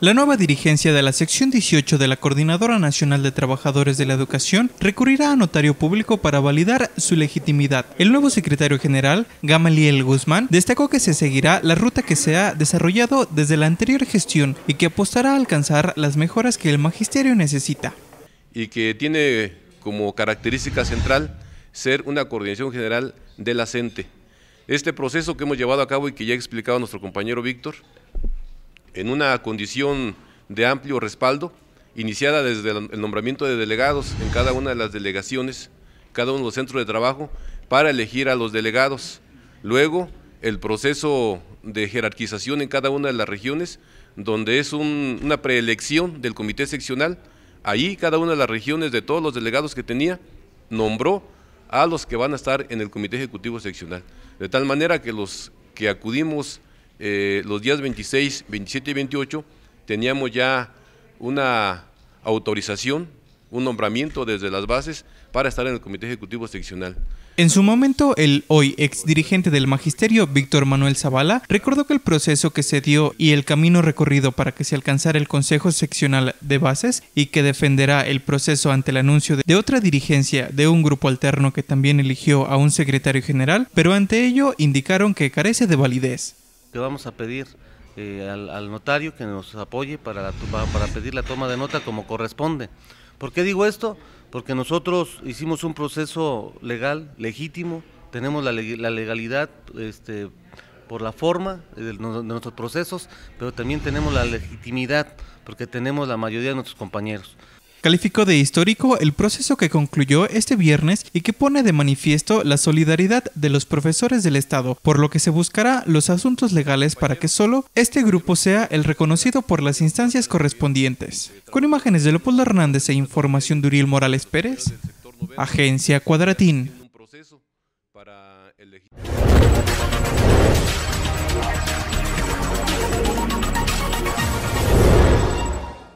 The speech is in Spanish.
La nueva dirigencia de la sección 18 de la Coordinadora Nacional de Trabajadores de la Educación recurrirá a notario público para validar su legitimidad. El nuevo secretario general, Gamaliel Guzmán, destacó que se seguirá la ruta que se ha desarrollado desde la anterior gestión y que apostará a alcanzar las mejoras que el magisterio necesita. Y que tiene como característica central ser una coordinación general de la CENTE. Este proceso que hemos llevado a cabo y que ya ha explicado nuestro compañero Víctor, en una condición de amplio respaldo, iniciada desde el nombramiento de delegados en cada una de las delegaciones, cada uno de los centros de trabajo, para elegir a los delegados. Luego, el proceso de jerarquización en cada una de las regiones, donde es una preelección del comité seccional. Ahí cada una de las regiones de todos los delegados que tenía nombró a los que van a estar en el comité ejecutivo seccional. De tal manera que los que acudimos eh, los días 26, 27 y 28 teníamos ya una autorización, un nombramiento desde las bases para estar en el Comité Ejecutivo Seccional. En su momento, el hoy ex dirigente del magisterio, Víctor Manuel Zavala, recordó que el proceso que se dio y el camino recorrido para que se alcanzara el Consejo Seccional de Bases y que defenderá el proceso ante el anuncio de otra dirigencia de un grupo alterno que también eligió a un secretario general, pero ante ello indicaron que carece de validez que vamos a pedir eh, al, notario que nos apoye para, para pedir la toma de nota como corresponde. ¿Por qué digo esto? Porque nosotros hicimos un proceso legal, legítimo, tenemos la, legalidad este, por la forma de, nuestros procesos, pero también tenemos la legitimidad porque tenemos la mayoría de nuestros compañeros. Calificó de histórico el proceso que concluyó este viernes y que pone de manifiesto la solidaridad de los profesores del Estado, por lo que se buscará los asuntos legales para que solo este grupo sea el reconocido por las instancias correspondientes. Con imágenes de Leopoldo Hernández e información de Uriel Morales Pérez, Agencia Cuadratín.